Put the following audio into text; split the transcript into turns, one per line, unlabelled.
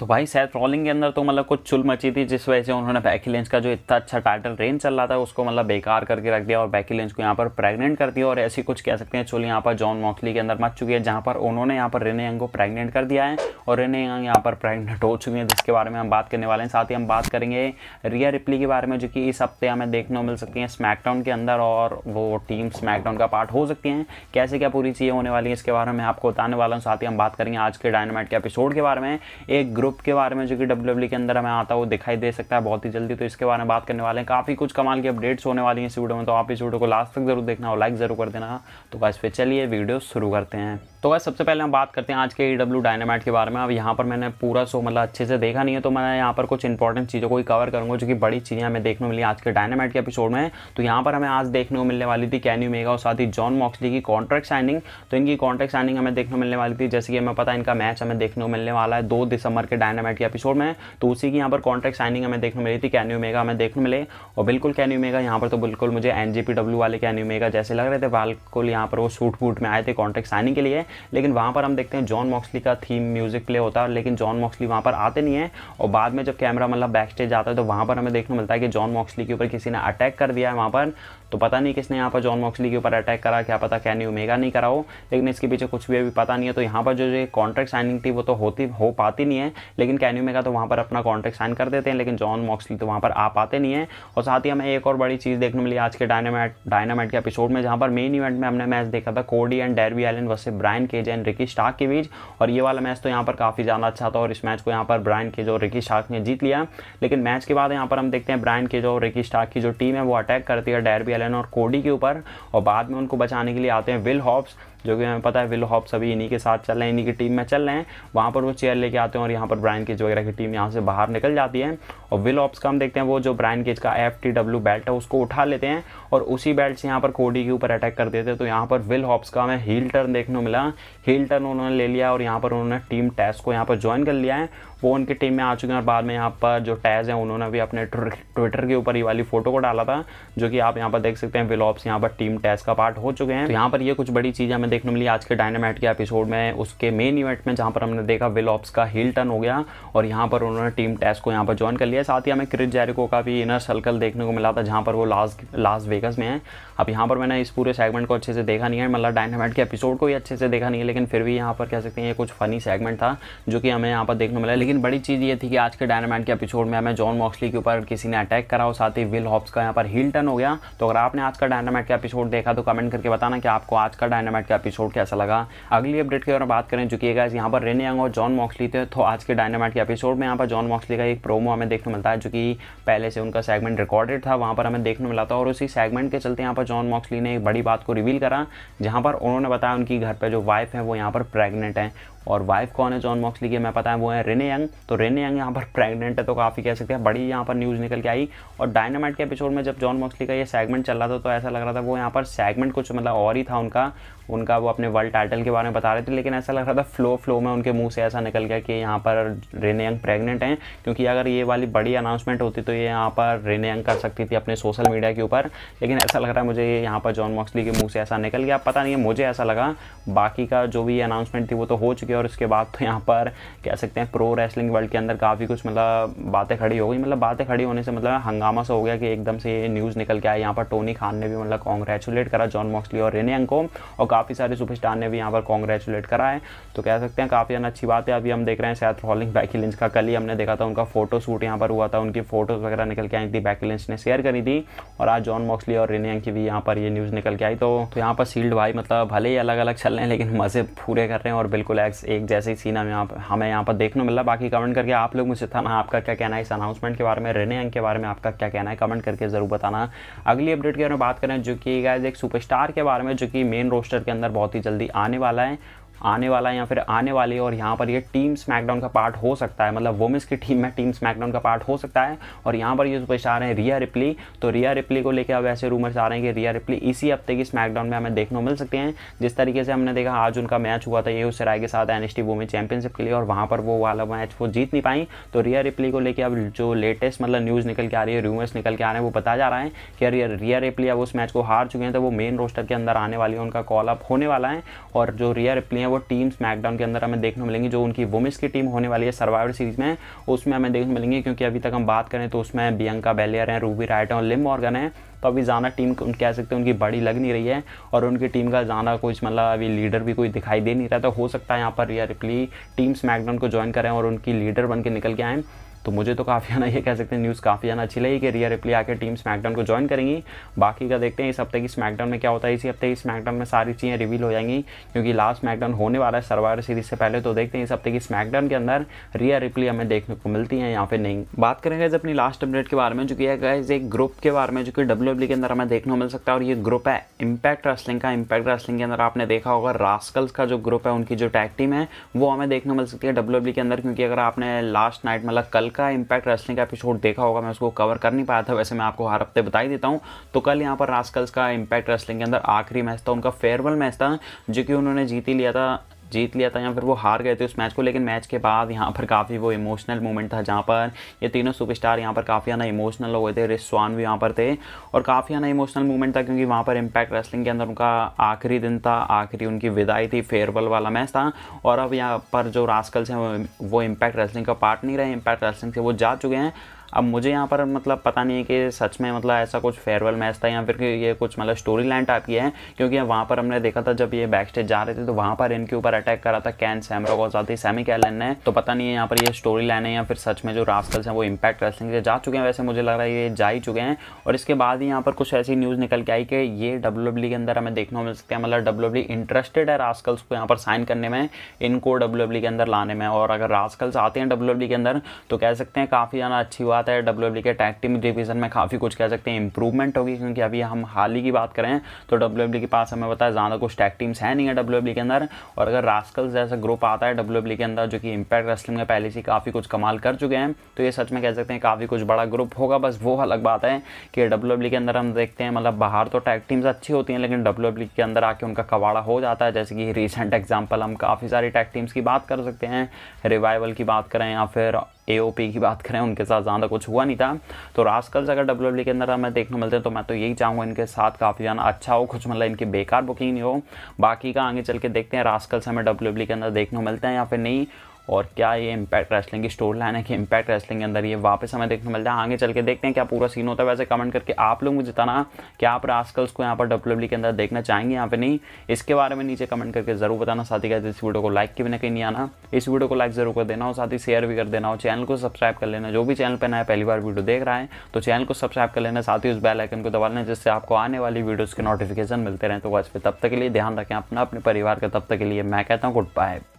तो भाई Seth rolling के अंदर तो मतलब कुछ चुल मची थी जिस वजह से उन्होंने बैकी लेंच का जो इतना अच्छा टाइटल रेन चल रहा था उसको मतलब बेकार करके रख दिया और बैकी लेंच को यहाँ पर प्रेग्नेंट कर दिया और ऐसी कुछ कह सकते हैं चुल यहाँ पर जॉन मॉक्सली के अंदर मच चुकी है जहाँ पर उन्होंने यहाँ पर रेने यंग को प्रेगनेंट कर दिया है और रेने यंग यहाँ पर प्रेगनेंट हो चुकी है जिसके बारे में हम बात करने वाले हैं साथ ही हम बात करेंगे रिया रिप्ली के बारे में जो कि इस हफ्ते हमें देखने को मिल सकती है स्मैकडाउन के अंदर और वो टीम स्मैकडाउन का पार्ट हो सकती हैं कैसे क्या पूरी चीज़ें होने वाली है इसके बारे में आपको बताने वाला हूँ साथ ही हम बात करेंगे आज के डायनामाइट के एपिसोड के बारे में एक ग्रुप ग्रुप के बारे में जो कि डब्ल्यू e के अंदर हमें आता है वो दिखाई दे सकता है बहुत ही जल्दी तो इसके बारे में बात करने वाले हैं काफ़ी कुछ कमाल की अपडेट्स होने वाली हैं इस वीडियो में तो आप इस वीडियो को लास्ट तक जरूर देखना और लाइक ज़रूर कर देना तो बस फिर चलिए वीडियो शुरू करते हैं तो वह सबसे पहले हम बात करते हैं आज के ई डब्ल्यू डायनामाइट के बारे में अब यहाँ पर मैंने पूरा शो मतलब अच्छे से देखा नहीं है तो मैं यहाँ पर कुछ इंपॉर्टेंट चीज़ों को ही कवर करूँगा जो कि बड़ी चीज़ें हमें देखने को मिली आज के डायनामाइट के एपिसोड में तो यहाँ पर हमें आज देखने को मिलने वाली थी कैन्यू मेगा और साथ ही जॉन मॉक्सली की कॉन्ट्रैक्ट साइनिंग तो इनकी कॉन्ट्रैक्ट साइनिंग हमें देखने को मिलने वाली थी जैसे कि हमें पता है इनका मैच हमें देखने को मिलने वाला है दो दिसंबर के डायनामाइट के एपिसोड में तो उसी की यहाँ पर कॉन्ट्रैक्ट साइनिंग हमें देखने मिली थी कैन्यू मेगा हमें देखने मिले और बिल्कुल कैन्यू मेगा यहाँ पर तो बिल्कुल मुझे एन वाले कैन्यू मेगा जैसे लग रहे थे बिल्कुल यहाँ पर वो सूट वूट में आए थे कॉन्ट्रैक्ट साइनिंग के लिए लेकिन वहाँ पर हम देखते हैं जॉन मॉक्सली का थीम म्यूज़िक प्ले होता है लेकिन जॉन मॉक्सली वहाँ पर आते नहीं है और बाद में जब कैमरा मतलब बैक स्टेज आता है तो वहाँ पर हमें देखने मिलता है कि जॉन मॉक्सली के ऊपर किसी ने अटैक कर दिया है वहाँ पर तो पता नहीं किसने यहाँ पर जॉन मॉक्सली के ऊपर अटैक करा क्या पता क्या नहीं उमेगा नहीं करा हो लेकिन इसके पीछे कुछ भी अभी पता नहीं है तो यहाँ पर जो जो कॉन्ट्रैक्ट साइनिंग थी वो तो होती हो पाती नहीं है लेकिन कैनी उमेगा तो वहाँ पर अपना कॉन्ट्रैक्ट साइन कर देते हैं लेकिन जॉन मॉक्सली तो वहाँ पर आ पाते नहीं है और साथ ही हमें एक और बड़ी चीज़ देखने मिली आज के डायनामाइट डायनामाइट के एपिसोड में जहाँ पर मेन इवेंट में हमने मैच देखा था Cody and Darby Allin versus Brian Brian Cage and Ricky Starks के बीच और ये वाला मैच तो यहाँ पर काफ़ी ज़्यादा अच्छा था और इस मैच को यहाँ पर ब्रायन केज और रिकी स्टार्क ने जीत लिया लेकिन मैच के बाद यहाँ पर हम देखते हैं ब्रायन केज और रिकी स्टार्क की जो टीम है वो अटैक करती है डैरबी एलन और कोडी के ऊपर और बाद में उनको बचाने के लिए आते हैं विल हॉब्स जो कि हमें पता है विलो हॉप सभी इन्हीं के साथ चल रहे हैं इन्हीं की टीम में चल रहे हैं वहाँ पर वो चेयर लेके आते हैं और यहाँ पर ब्रायन केज वगैरह की टीम यहाँ से बाहर निकल जाती है और विल ऑप्स का हम देखते हैं वो जो ब्रायन केज का एफ टी डब्ल्यू बेल्ट है उसको उठा लेते हैं और उसी बेल्ट से यहाँ पर कोडी के ऊपर अटैक कर देते हैं तो यहाँ पर विल हॉप्स का हमें हील टर्न देखने को मिला हील टर्न उन्होंने ले लिया और यहाँ पर उन्होंने टीम टेस्ट को यहाँ पर ज्वाइन कर लिया है वो उनकी टीम में आ चुके हैं और बाद में यहाँ पर जो टैज हैं उन्होंने भी अपने ट्विटर के ऊपर ये वाली फोटो को डाला था जो कि आप यहाँ पर देख सकते हैं विलॉप्स यहाँ पर टीम टैज का पार्ट हो चुके हैं तो यहाँ पर ये कुछ बड़ी चीज़ हमें देखने मिली आज के डायनामेट के एपिसोड में उसके मेन इवेंट में जहाँ पर हमने देखा विलॉप्स का हिल टर्न हो गया और यहाँ पर उन्होंने टीम टैस को यहाँ पर ज्वाइन कर लिया साथ ही हमें क्रिज जैरिको का भी इनर सर्कल देखने को मिला था जहाँ पर वो लास्ट लास्ट वेगस में है अब यहाँ पर मैंने इस पूरे सेगमेंट को अच्छे से देखा नहीं है मतलब डायनामेट के एपिसोड को ही अच्छे से देखा नहीं है लेकिन फिर भी यहाँ पर कह सकते हैं ये कुछ फनी सेगमेंट था जो कि हमें यहाँ पर देखने मिला लेकिन बड़ी चीज़ ये थी कि आज के डायनामाइट के एपिसोड में हमें जॉन मॉक्सली के ऊपर किसी ने अटैक करा और साथ ही विल हॉप्स का यहाँ पर हील टर्न हो गया तो अगर आपने आज का डायनामाइट का एपिसोड देखा तो कमेंट करके बताना कि आपको आज का डायनामाइट का एपिसोड कैसा लगा अगली अपडेट की अगर बात करें चुकी है यहाँ पर रेने यंग और जॉन मॉक्सली थे तो आज के डायनामाइट के एपिसोड में यहाँ पर जॉन मॉक्सली का एक प्रोमो हमें देखने मिलता है जो कि पहले से उनका सेगमेंट रिकॉर्डेड था वहाँ पर हमें देखने मिला था और उसी सेगमेंट के चलते यहाँ पर जॉन मॉक्सली ने एक बड़ी बात को रिवील करा जहाँ पर उन्होंने बताया उनकी घर पर जो वाइफ है वो यहाँ पर प्रेगनेंट है और वाइफ कौन है जॉन मॉक्सली की हमें पता है वो है रेने यंग तो रेने यंग यहाँ पर प्रेगनेंट है तो काफ़ी कह सकते हैं बड़ी यहाँ पर न्यूज़ निकल के आई और डायनामाइट के एपिसोड में जब जॉन मॉक्सली का ये सेगमेंट चल रहा था तो ऐसा लग रहा था वो यहाँ पर सेगमेंट कुछ मतलब और ही था उनका उनका वो अपने वर्ल्ड टाइटल के बारे में बता रहे थे लेकिन ऐसा लग रहा था फ्लो फ्लो में उनके मुंह से ऐसा निकल गया कि यहाँ पर रेने यंग प्रेगनेंट हैं क्योंकि अगर ये वाली बड़ी अनाउंसमेंट होती तो ये यहाँ पर रेने यंग कर सकती थी अपने सोशल मीडिया के ऊपर लेकिन ऐसा लग रहा है मुझे ये यहाँ पर जॉन मॉक्सली के मुँह से ऐसा निकल गया पता नहीं है मुझे ऐसा लगा बाकी का जो भी अनाउंसमेंट थी वो तो हो चुकी है और उसके बाद तो यहाँ पर कह सकते हैं प्रो रेसलिंग वर्ल्ड के अंदर काफ़ी कुछ मतलब बातें खड़ी हो गई मतलब बातें खड़ी होने से मतलब हंगामा सा हो गया कि एकदम से ये न्यूज़ निकल के आया यहाँ पर टोनी खान ने भी मतलब कॉन्ग्रेचुलेट करा जॉन मॉक्सली और रेने यंग को और काफ़ी सारे सुपरस्टार ने भी यहाँ पर कॉन्ग्रेचुलेट करा है तो कह सकते हैं काफ़ी अच्छी बात है अभी हम देख रहे हैं सैथ रॉलिंग बैकी लिंच का कल ही हमने देखा था उनका फोटो शूट यहाँ पर हुआ था उनकी फोटोज़ वगैरह निकल के आई थी बैकी लिंच ने शेयर करी थी और आज जॉन मॉक्सली और रेनियंग की भी यहाँ पर ये न्यूज़ निकल के आई तो, तो यहाँ पर सील्ड भाई मतलब भले ही अलग अलग चल रहे हैं लेकिन मज़े पूरे कर रहे हैं और बिल्कुल एक्स एक जैसे ही सीन हम यहाँ पर हमें यहाँ पर देखने मिला बाकी कमेंट करके आप लोग मुझे था ना आपका क्या कहना है इस अनाउंसमेंट के बारे में रेने अंग के बारे में आपका क्या कहना है कमेंट करके ज़रूर बताना अगली अपडेट के बारे में बात करें जो कि गाइज एक सुपरस्टार के बारे में जो कि मेन रोस्टर के अंदर बहुत ही जल्दी आने वाला है आने वाला या फिर आने वाली और यहाँ पर ये टीम स्मैकडाउन का पार्ट हो सकता है मतलब वोमेंस की टीम में टीम स्मैकडाउन का पार्ट हो सकता है और यहाँ पर ये आ रहे हैं रिया रिप्ली तो रिया रिप्ली को लेकर अब ऐसे रूमर्स आ रहे हैं कि रिया रिप्ली इसी हफ्ते की स्मैकडाउन में हमें देखने को मिल सकते हैं जिस तरीके से हमने देखा आज उनका मैच हुआ था ये उस राय के साथ एन एस चैंपियनशिप के लिए और वहाँ पर वो वाला मैच वो जीत नहीं पाई तो रिया रिप्ली को लेकर अब जो लेटेस्ट मतलब न्यूज़ निकल के आ रही है रूमर्स निकल के आ रहे हैं वो बता जा रहा है कि रिया रिप्ली अब उस मैच को हार चुके हैं तो वो मेन रोस्टर के अंदर आने वाली है उनका कॉल अप होने वाला है और जो रिया रिप्ली हैं वो टीम स्मैकडाउन के अंदर हमें देखने मिलेंगी जो उनकी वुमेंस की टीम होने वाली है सर्वाइवर सीरीज़ में उसमें हमें देखने मिलेंगी क्योंकि अभी तक हम बात करें तो उसमें बियंका बेलियर हैं रूबी राइट और लिम मॉर्गन हैं तो अभी जाना टीम कह सकते हैं उनकी बड़ी लग नहीं रही है और उनकी टीम का जाना कुछ मतलब अभी लीडर भी कोई दिखाई दे नहीं रहा तो हो सकता है यहाँ पर रिया रिप्ली टीम स्मैकडाउन को ज्वाइन करें और उनकी लीडर बन के निकल के आएँ तो मुझे तो काफ़ी आना ये कह सकते हैं न्यूज़ काफ़ी आना अच्छी लगी कि रिया रिप्ली आकर टीम स्मैकडाउन को ज्वाइन करेंगी बाकी का देखते हैं इस हफ्ते की स्मैकडाउन में क्या होता है इसी हफ्ते की स्मैकडाउन में सारी चीज़ें रिवील हो जाएंगी क्योंकि लास्ट स्मैकडाउन होने वाला है सर्वाइवर सीरीज से पहले तो देखते हैं इस हफ्ते की स्मैकडाउन के अंदर रिया रिप्ली हमें देखने को मिलती है या फिर नहीं बात करेंगे अपनी लास्ट अपडेट के बारे में जो कि इस एक ग्रुप के बारे में जो कि डब्ल्यू के अंदर हमें देखने को मिल सकता है और ये ग्रुप है इम्पैक्ट रेस्लिंग का इम्पैक्ट रेस्लिंग के अंदर आपने देखा होगा रास्कल्स का जो ग्रुप है उनकी जो टैग टीम है वो हमें देखने को मिल सकती है डब्ल्यू e के अंदर क्योंकि अगर आपने लास्ट नाइट मतलब कल का इम्पैक्ट रेसलिंग का एपिसोड देखा होगा मैं उसको कवर कर नहीं पाया था वैसे मैं आपको हर हफ्ते बता ही देता हूँ तो कल यहाँ पर रास्कल्स का इम्पैक्ट रेसलिंग के अंदर आखिरी मैच था उनका फेयरवेल मैच था जो कि उन्होंने जीती लिया था जीत लिया था या फिर वो हार गए थे उस मैच को लेकिन मैच के बाद यहाँ पर काफ़ी वो इमोशनल मोमेंट था जहाँ पर ये तीनों सुपरस्टार यहाँ पर काफ़ी ज़्यादा इमोशनल हो गए थे रिस्वान भी यहाँ पर थे और काफ़ी ज़्यादा इमोशनल मोमेंट था क्योंकि वहाँ पर इम्पैक्ट रेसलिंग के अंदर उनका आखिरी दिन था आखिरी उनकी विदाई थी फेयरवेल वाला मैच था और अब यहाँ पर जो रास्कल्स हैं वो इम्पैक्ट रेसलिंग का पार्ट नहीं रहे इम्पैक्ट रेसलिंग से वो जा चुके हैं अब मुझे यहाँ पर मतलब पता नहीं है कि सच में मतलब ऐसा कुछ फेयरवेल मैच था या फिर ये कुछ मतलब स्टोरी लाइन टाइप की है क्योंकि वहाँ पर हमने देखा था जब ये बैक स्टेज जा रहे थे तो वहाँ पर इनके ऊपर अटैक करा था कैन सैमरो को साथ ही सैमी कैलन ने तो पता नहीं है यहाँ पर ये स्टोरी लाइन है या फिर सच में जो रास्कल्स हैं वो इम्पैक्ट रेसलिंग से जा चुके हैं वैसे मुझे लग रहा है ये जा ही चुके हैं और इसके बाद ही यहाँ पर कुछ ऐसी न्यूज़ निकल के आई कि ये डब्ल्यू e के अंदर हमें देखने को मिल सकता मतलब e है मतलब डब्ल्यू इंटरेस्टेड है रास्कल्स को यहाँ पर साइन करने में इनको डब्ल्यू e के अंदर लाने में और अगर रास्कल्स आते हैं डब्ल्यू के अंदर तो कह सकते हैं काफ़ी ज़्यादा अच्छी हुआ बात है डब्ल्यू e के टैग टीम डिवीज़न में काफ़ी कुछ कह सकते हैं इंप्रूवमेंट होगी क्योंकि अभी हम हाल ही की बात करें तो डब्ल्यू e के पास हमें बताया ज़्यादा कुछ टैग टीम्स हैं नहीं है डब्ल्यू e के अंदर और अगर रास्कल्स जैसा ग्रुप आता है डब्ल्यू के अंदर जो कि इम्पैक्ट रेस्लिंग में पहले से काफ़ी कुछ कमाल कर चुके हैं तो ये सच में कह सकते हैं काफ़ी कुछ बड़ा ग्रुप होगा बस वो अलग बात है कि डब्ल्यू के अंदर हम देखते हैं मतलब बाहर तो टैग टीम्स अच्छी होती हैं लेकिन डब्ल्यू के अंदर आके उनका कवाड़ा हो जाता है जैसे कि रिसेंट एग्जाम्पल हम काफ़ी सारी टैग टीम्स की बात कर सकते हैं रिवाइवल की बात करें या फिर एओपी की बात करें उनके साथ ज़्यादा कुछ हुआ नहीं था तो रास्कल्स अगर डब्ल्यू के अंदर हमें देखने मिलते हैं तो मैं तो यही चाहूँगा इनके साथ काफ़ी ज्यादा अच्छा हो कुछ मतलब इनकी बेकार बुकिंग नहीं हो बाकी का आगे चल के देखते हैं रास्कल्स हमें डब्ल्यू के अंदर देखने मिलते हैं या फिर नहीं और क्या ये इम्पैक्ट रेसलिंग की स्टोरी लाइन है कि इम्पैक्ट रेसलिंग के अंदर ये वापस हमें देखने मिलता है आगे चल के देखते हैं क्या पूरा सीन होता है वैसे कमेंट करके आप लोग मुझे बताना कि आप रास्कल्स को यहाँ पर डब्ल्यू e के अंदर देखना चाहेंगे यहाँ पे नहीं इसके बारे में नीचे कमेंट करके ज़रूर बताना साथ ही कहते इस वीडियो को लाइक के बिना कहीं नहीं आना इस वीडियो को लाइक ज़रूर कर देना और साथ ही शेयर भी कर देना और चैनल को सब्सक्राइब कर लेना जो भी चैनल पर नया पहली बार वीडियो देख रहा है तो चैनल को सब्सक्राइब कर लेना साथ ही उस बेल आइकन को दबा लेना जिससे आपको आने वाली वीडियोज़ के नोटिफिकेशन मिलते रहें तो बस पर तब तक के लिए ध्यान रखें अपना अपने परिवार का तब तक के लिए मैं कहता हूँ गुड बाय